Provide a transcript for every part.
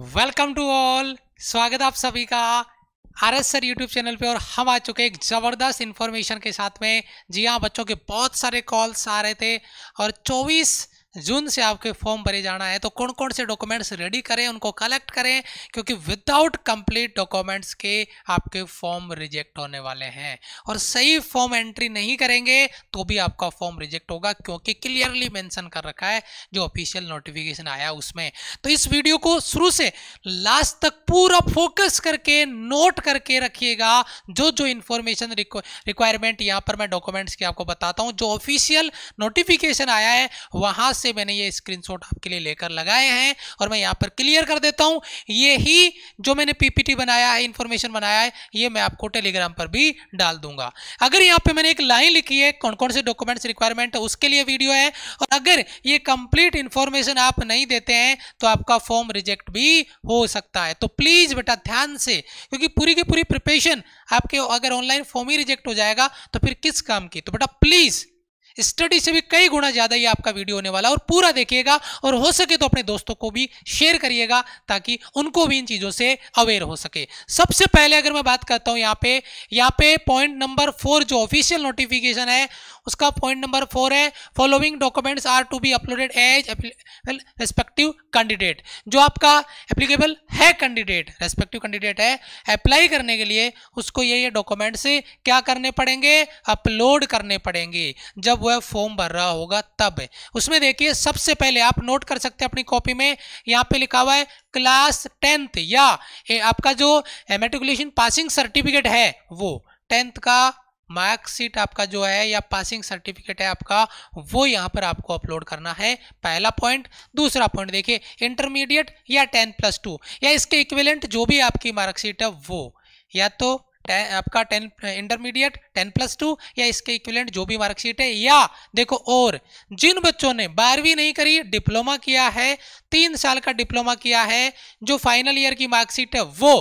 welcome to all स्वागत आप सभी का R S sir YouTube channel पे और हम आ चुके एक ज़बरदस्त इन्फॉर्मेशन के साथ में जी हाँ बच्चों के बहुत सारे कॉल्स आ रहे थे और जून से आपके फॉर्म भरे जाना है तो कौन कौन से डॉक्यूमेंट्स रेडी करें उनको कलेक्ट करें क्योंकि विदाउट कंप्लीट डॉक्यूमेंट्स के आपके फॉर्म रिजेक्ट होने वाले हैं और सही फॉर्म एंट्री नहीं करेंगे तो भी आपका फॉर्म रिजेक्ट होगा क्योंकि क्लियरली मेंशन कर रखा है जो ऑफिशियल नोटिफिकेशन आया उसमें तो इस वीडियो को शुरू से लास्ट तक पूरा फोकस करके नोट करके रखिएगा जो जो इंफॉर्मेशन रिक्वायरमेंट यहाँ पर मैं डॉक्यूमेंट्स की आपको बताता हूँ जो ऑफिशियल नोटिफिकेशन आया है वहाँ से मैंने ये स्क्रीनशॉट आपके लिए लेकर लगाए हैं और मैं यहाँ पर क्लियर कर देता हूँ ये ही जो मैंने पीपीटी बनाया है इन्फॉर्मेशन बनाया है ये मैं आपको टेलीग्राम पर भी डाल दूंगा अगर यहाँ पे मैंने एक लाइन लिखी है कौन कौन से डॉक्यूमेंट्स रिक्वायरमेंट है उसके लिए वीडियो है और अगर ये कंप्लीट इन्फॉर्मेशन आप नहीं देते हैं तो आपका फॉर्म रिजेक्ट भी हो सकता है तो प्लीज़ बेटा ध्यान से क्योंकि पूरी की पूरी प्रिपरेशन आपके अगर ऑनलाइन फॉर्म ही रिजेक्ट हो जाएगा तो फिर किस काम की तो बेटा प्लीज़ स्टडी से भी कई गुना ज़्यादा ये आपका वीडियो होने वाला और पूरा देखिएगा और हो सके तो अपने दोस्तों को भी शेयर करिएगा ताकि उनको भी इन चीज़ों से अवेयर हो सके सबसे पहले अगर मैं बात करता हूं यहां पे यहाँ पे पॉइंट नंबर फोर जो ऑफिशियल नोटिफिकेशन है उसका पॉइंट नंबर फोर है following documents are to be uploaded as respective candidate जो आपका एप्लीकेबल है कैंडिडेट रेस्पेक्टिव कैंडिडेट है अप्लाई करने के लिए उसको ये ये डॉक्यूमेंट्स क्या करने पड़ेंगे अपलोड करने पड़ेंगे जब वह फॉर्म भर रहा होगा तब उसमें देखिए सबसे पहले आप नोट कर सकते हैं अपनी कॉपी में यहाँ पे लिखा हुआ है क्लास टेंथ या आपका जो मेट्रिकुलेशन पासिंग सर्टिफिकेट है वो टेंथ का मार्कशीट आपका जो है या पासिंग सर्टिफिकेट है आपका वो यहाँ पर आपको अपलोड करना है पहला पॉइंट दूसरा पॉइंट देखिए इंटरमीडिएट या टेन प्लस टू या इसके इक्विवेलेंट जो भी आपकी मार्कशीट है वो या तो आपका ten intermediate ten plus two या इसके इक्विलेंट जो भी मार्कशीट है या देखो और जिन बच्चों ने बारहवीं नहीं करी डिप्लोमा किया है तीन साल का डिप्लोमा किया है जो फाइनल ईयर की मार्कशीट है वो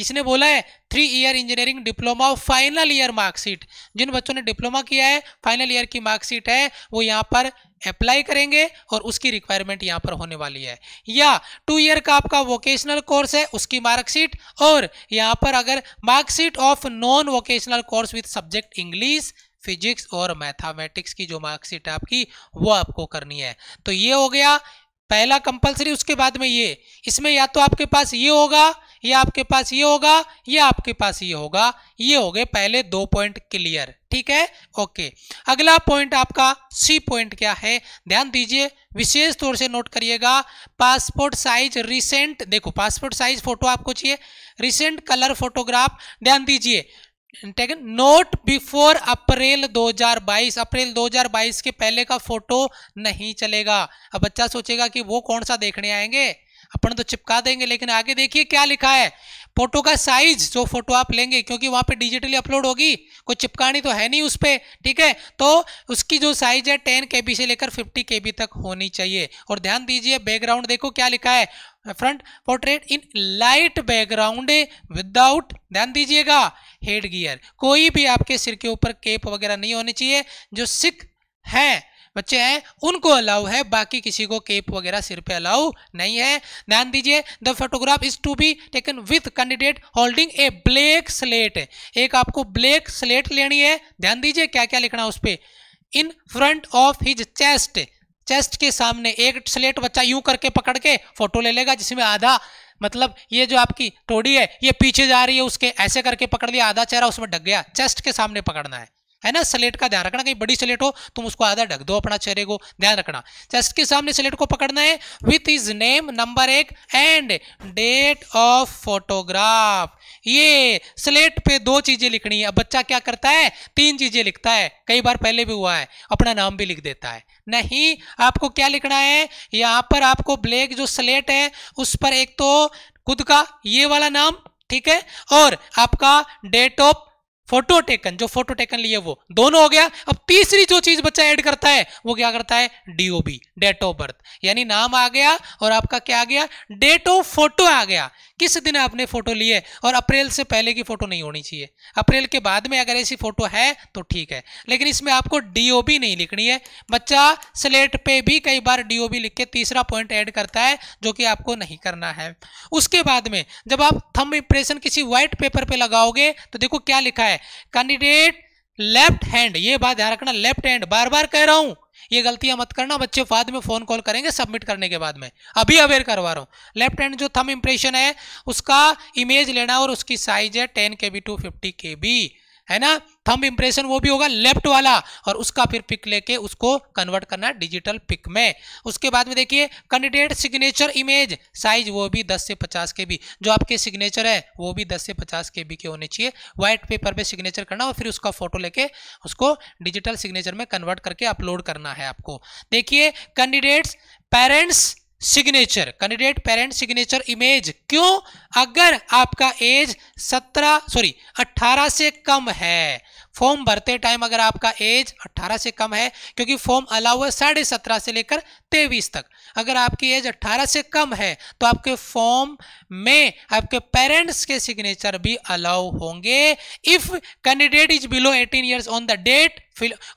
इसने बोला है थ्री ईयर इंजीनियरिंग डिप्लोमा और फाइनल ईयर मार्कशीट जिन बच्चों ने डिप्लोमा किया है फाइनल ईयर की मार्कशीट है वो यहाँ पर अप्लाई करेंगे और उसकी रिक्वायरमेंट यहाँ पर होने वाली है या टू ईयर का आपका वोकेशनल कोर्स है उसकी मार्कशीट और यहाँ पर अगर marksheet of non vocational course with subject English physics और मैथामेटिक्स की जो मार्कशीट है आपकी वो आपको करनी है तो ये हो गया पहला कंपलसरी उसके बाद में ये इसमें या तो आपके पास ये होगा ये आपके पास ये होगा ये आपके पास ये होगा ये हो गए पहले दो पॉइंट क्लियर ठीक है ओके अगला पॉइंट आपका सी पॉइंट क्या है ध्यान दीजिए विशेष तौर से नोट करिएगा पासपोर्ट साइज रिसेंट देखो पासपोर्ट साइज फोटो आपको चाहिए रिसेंट कलर फोटोग्राफ ध्यान दीजिए है नोट बिफोर अप्रैल 2022 अप्रैल 2022 के पहले का फोटो नहीं चलेगा अब बच्चा सोचेगा कि वो कौन सा देखने आएंगे अपन तो चिपका देंगे लेकिन आगे देखिए क्या लिखा है फोटो का साइज जो फोटो आप लेंगे क्योंकि वहां पे डिजिटली अपलोड होगी कोई चिपकानी तो है नहीं उस पर ठीक है तो उसकी जो साइज है टेन के से लेकर फिफ्टी के तक होनी चाहिए और ध्यान दीजिए बैकग्राउंड देखो क्या लिखा है front portrait in light background without ध्यान दीजिएगा हेड गियर कोई भी आपके सिर के ऊपर केप वगैरह नहीं होनी चाहिए जो सिख हैं बच्चे हैं उनको अलाउ है बाकी किसी को केप वगैरह सिर पे अलाउ नहीं है ध्यान दीजिए the photograph is to be taken with candidate holding a black slate एक आपको ब्लैक स्लेट लेनी है ध्यान दीजिए क्या क्या लिखना उस पर in front of his chest chest के सामने एक स्लेट बच्चा यूं करके पकड़ के फोटो ले लेगा जिसमें आधा मतलब ये जो आपकी टोडी है ये पीछे जा रही है उसके ऐसे करके पकड़ लिया आधा चेहरा उसमें ढक गया चेस्ट के सामने पकड़ना है है ना स्लेट का ध्यान रखना कहीं बड़ी स्लेट हो तुम उसको आधा ढक दो अपना चेहरे को ध्यान रखना चेस्ट के सामने स्लेट को पकड़ना है विथ इज नेम नंबर एक एंड डेट ऑफ फोटोग्राफ ये स्लेट पे दो चीजें लिखनी है अब बच्चा क्या करता है तीन चीजें लिखता है कई बार पहले भी हुआ है अपना नाम भी लिख देता है नहीं आपको क्या लिखना है यहां पर आपको ब्लैक जो स्लेट है उस पर एक तो खुद का ये वाला नाम ठीक है और आपका डेट ऑफ फोटो टेकन जो फोटो टेकन लिए वो दोनों हो गया अब तीसरी जो चीज बच्चा ऐड करता है वो क्या करता है डीओबी डेट ऑफ बर्थ यानी नाम आ गया और आपका क्या आ गया डेट ऑफ फोटो आ गया किस दिन आपने फोटो लिए और अप्रैल से पहले की फोटो नहीं होनी चाहिए अप्रैल के बाद में अगर ऐसी फोटो है तो ठीक है लेकिन इसमें आपको डीओबी नहीं लिखनी है बच्चा स्लेट पे भी कई बार डीओबी लिख के तीसरा पॉइंट ऐड करता है जो कि आपको नहीं करना है उसके बाद में जब आप थम इंप्रेशन किसी व्हाइट पेपर पे लगाओगे तो देखो क्या लिखा है कैंडिडेट लेफ्ट हैंड ये बात ध्यान रखना लेफ्ट हैंड बार बार कह रहा हूं ये गलतियां मत करना बच्चे बाद में फोन कॉल करेंगे सबमिट करने के बाद में अभी अवेयर करवा रहा हूं लेफ्ट हैंड जो थम इंप्रेशन है उसका इमेज लेना और उसकी साइज है ten K B two fifty K B है ना थंब इंप्रेशन वो भी होगा लेफ्ट वाला और उसका फिर पिक लेके उसको कन्वर्ट करना डिजिटल पिक में उसके बाद में देखिए कैंडिडेट सिग्नेचर इमेज साइज वो भी 10 से 50 के बी जो आपके सिग्नेचर है वो भी 10 से 50 के बी के होने चाहिए व्हाइट पेपर पे सिग्नेचर करना और फिर उसका फोटो लेके उसको डिजिटल सिग्नेचर में कन्वर्ट करके अपलोड करना है आपको देखिए candidates parents signature candidate parent signature image क्यों अगर आपका एज 17 सॉरी 18 से कम है फॉर्म भरते टाइम अगर आपका एज 18 से कम है क्योंकि फॉर्म अलाउ है साढ़े सत्रह से लेकर तेईस तक अगर आपकी एज 18 से कम है तो आपके फॉर्म में आपके पेरेंट्स के सिग्नेचर भी अलाउ होंगे if candidate is below 18 years on the date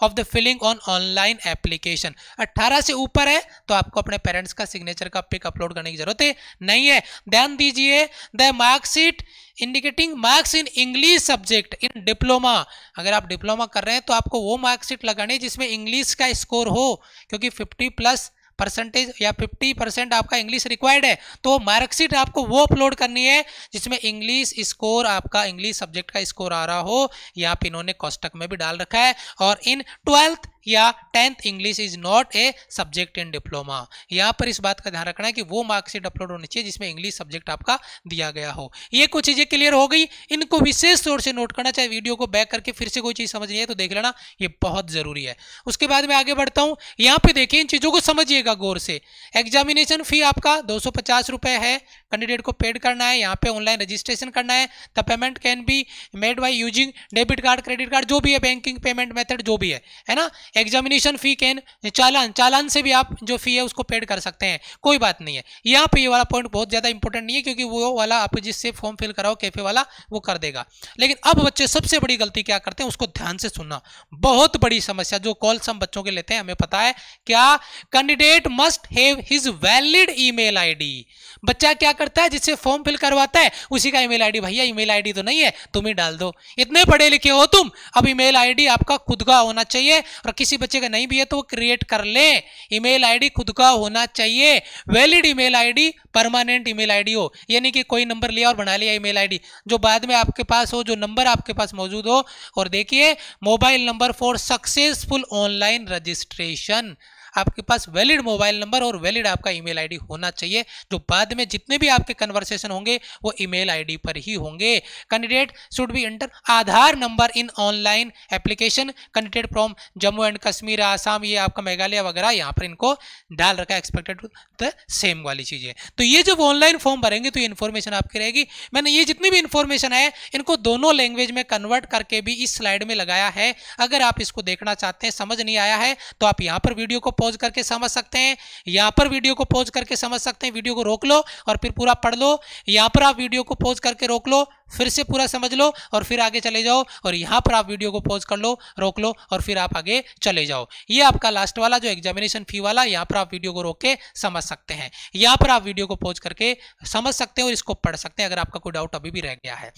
of the filling on online application 18 से ऊपर है तो आपको अपने पेरेंट्स का सिग्नेचर का पिक अपलोड करने की जरूरत है नहीं है ध्यान दीजिए the marksheet indicating marks in English subject in diploma अगर आप डिप्लोमा कर रहे हैं तो आपको वो मार्कशीट लगानी जिसमें इंग्लिश का स्कोर हो क्योंकि 50 प्लस परसेंटेज या 50 परसेंट आपका इंग्लिश रिक्वायर्ड है तो मार्कशीट आपको वो अपलोड करनी है जिसमें इंग्लिश स्कोर आपका इंग्लिश सब्जेक्ट का स्कोर आ रहा हो यहाँ पे इन्होंने कॉस्टक में भी डाल रखा है और इन ट्वेल्थ या tenth English is not a subject in diploma यहाँ पर इस बात का ध्यान रखना है कि वो मार्कशीट अपलोड होनी चाहिए जिसमें इंग्लिश सब्जेक्ट आपका दिया गया हो ये कुछ चीज़ें क्लियर हो गई इनको विशेष तौर से नोट करना चाहे वीडियो को बैक करके फिर से कोई चीज़ समझ नहीं है तो देख लेना ये बहुत ज़रूरी है उसके बाद मैं आगे बढ़ता हूँ यहाँ पे देखिए इन चीज़ों को समझिएगा गौर से एग्जामिनेशन फी आपका दो सौ है कैंडिडेट को पेड करना है यहाँ पे ऑनलाइन रजिस्ट्रेशन करना है the payment can be made by using debit card credit card जो भी है बैंकिंग पेमेंट मेथड जो भी है है ना एग्जामिनेशन फी कैन चालान चालान से भी आप जो फी है उसको पेड कर सकते हैं कोई बात नहीं है यहाँ पे ये वाला पॉइंट बहुत ज़्यादा इंपॉर्टेंट नहीं है क्योंकि वो वाला आप जिससे फॉर्म फिल कराओ कैफे वाला वो कर देगा लेकिन अब बच्चे सबसे बड़ी गलती क्या करते हैं उसको ध्यान से सुनना बहुत बड़ी समस्या जो कॉल्स हम बच्चों के लेते हैं हमें पता है क्या candidate must have his valid email बच्चा क्या करता है जिससे फॉर्म फिल करवाता है उसी का ईमेल आईडी भैया ईमेल आईडी तो नहीं है तुम ही डाल दो इतने पढ़े लिखे हो तुम अब ईमेल आईडी आपका खुद का होना चाहिए और किसी बच्चे का नहीं भी है तो वो क्रिएट कर ले ईमेल आईडी खुद का होना चाहिए valid email ID permanent email ID हो यानी कि कोई नंबर लिया और बना लिया ईमेल आईडी जो बाद में आपके पास हो जो नंबर आपके पास मौजूद हो और देखिए mobile number for successful online registration आपके पास वैलिड मोबाइल नंबर और वैलिड आपका ईमेल आईडी होना चाहिए जो बाद में जितने भी आपके कन्वर्सेशन होंगे वो ईमेल आईडी पर ही होंगे candidate should be enter Aadhaar number in online application candidate from Jammu and Kashmir Assam ये आपका मेघालय वगैरह यहाँ पर इनको डाल रखा एक्सपेक्टेड द सेम वाली चीज़ है तो ये जब ऑनलाइन फॉर्म भरेंगे तो ये इन्फॉर्मेशन आपकी रहेगी मैंने ये जितनी भी इन्फॉर्मेशन है इनको दोनों लैंग्वेज में कन्वर्ट करके भी इस स्लाइड में लगाया है अगर आप इसको देखना चाहते हैं समझ नहीं आया है तो आप यहाँ पर वीडियो को पॉज करके समझ सकते हैं यहाँ पर वीडियो को पॉज करके समझ सकते हैं वीडियो को रोक लो और फिर पूरा पढ़ लो यहाँ पर आप वीडियो को पॉज करके रोक लो फिर से पूरा समझ लो और फिर आगे चले जाओ और यहाँ पर आप वीडियो को पॉज कर लो रोक लो और फिर आप आगे चले जाओ ये आपका लास्ट वाला जो एग्जामिनेशन फी वाला यहाँ पर आप वीडियो को रोक के समझ सकते हैं यहाँ पर आप वीडियो को पॉज करके समझ सकते हैं और इसको पढ़ सकते हैं अगर आपका कोई डाउट अभी भी रह गया है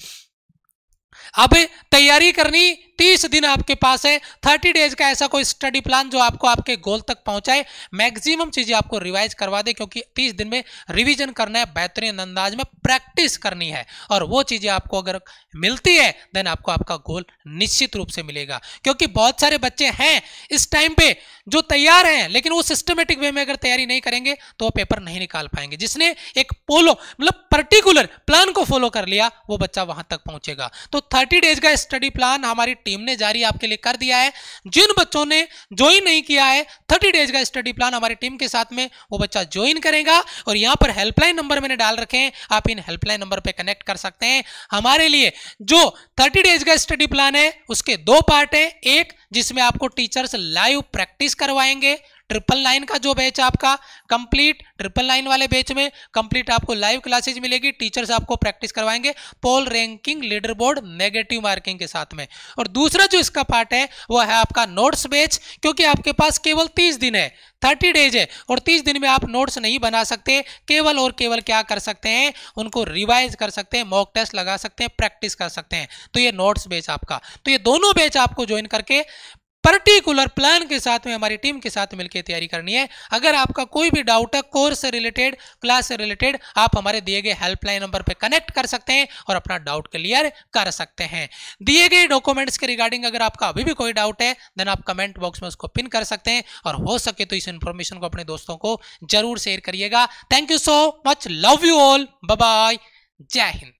अब तैयारी करनी तीस दिन आपके पास है थर्टी डेज का ऐसा कोई स्टडी प्लान जो आपको आपके गोल तक पहुंचाए मैक्सिमम चीजें आपको रिवाइज करवा दे क्योंकि तीस दिन में रिवीजन करना है बेहतरीन अंदाज में प्रैक्टिस करनी है और वो चीजें आपको अगर मिलती है देन आपको आपका गोल निश्चित रूप से मिलेगा क्योंकि बहुत सारे बच्चे हैं इस टाइम पे जो तैयार हैं लेकिन वो सिस्टमेटिक वे में अगर तैयारी नहीं करेंगे तो वो पेपर नहीं निकाल पाएंगे जिसने एक पोलो मतलब पर्टिकुलर प्लान को फॉलो कर लिया वो बच्चा वहां तक पहुंचेगा तो 30 डेज का स्टडी प्लान हमारी टीम ने जारी आपके लिए कर दिया है जिन बच्चों ने ज्वाइन नहीं किया है 30 डेज का स्टडी प्लान हमारी टीम के साथ में वो बच्चा ज्वाइन करेगा और यहाँ पर हेल्पलाइन नंबर मैंने डाल रखे हैं आप इन हेल्पलाइन नंबर पर कनेक्ट कर सकते हैं हमारे लिए जो थर्टी डेज का स्टडी प्लान है उसके दो पार्ट है एक जिसमें आपको टीचर्स लाइव प्रैक्टिस करवाएंगे ट्रिपल नाइन का जो बैच आपका कंप्लीट ट्रिपल नाइन वाले बैच में कंप्लीट आपको लाइव क्लासेज मिलेगी टीचर्स आपको प्रैक्टिस करवाएंगे poll ranking leader board negative marking के साथ में और दूसरा जो इसका पार्ट है वो है आपका नोट्स बैच क्योंकि आपके पास केवल तीस दिन है थर्टी डेज है और तीस दिन में आप नोट्स नहीं बना सकते केवल और केवल क्या कर सकते हैं उनको रिवाइज कर सकते हैं मॉक टेस्ट लगा सकते हैं प्रैक्टिस कर सकते हैं तो ये नोट्स बेच आपका तो ये दोनों बेच आपको ज्वाइन करके पर्टिकुलर प्लान के साथ में हमारी टीम के साथ मिलकर तैयारी करनी है अगर आपका कोई भी डाउट है कोर्स से रिलेटेड क्लास से रिलेटेड आप हमारे दिए गए हेल्पलाइन नंबर पर कनेक्ट कर सकते हैं और अपना डाउट क्लियर कर सकते हैं दिए गए डॉक्यूमेंट्स के रिगार्डिंग अगर आपका अभी भी कोई डाउट है देन आप कमेंट बॉक्स में उसको पिन कर सकते हैं और हो सके तो इस इंफॉर्मेशन को अपने दोस्तों को जरूर शेयर करिएगा thank you so much love you all bye जय हिंद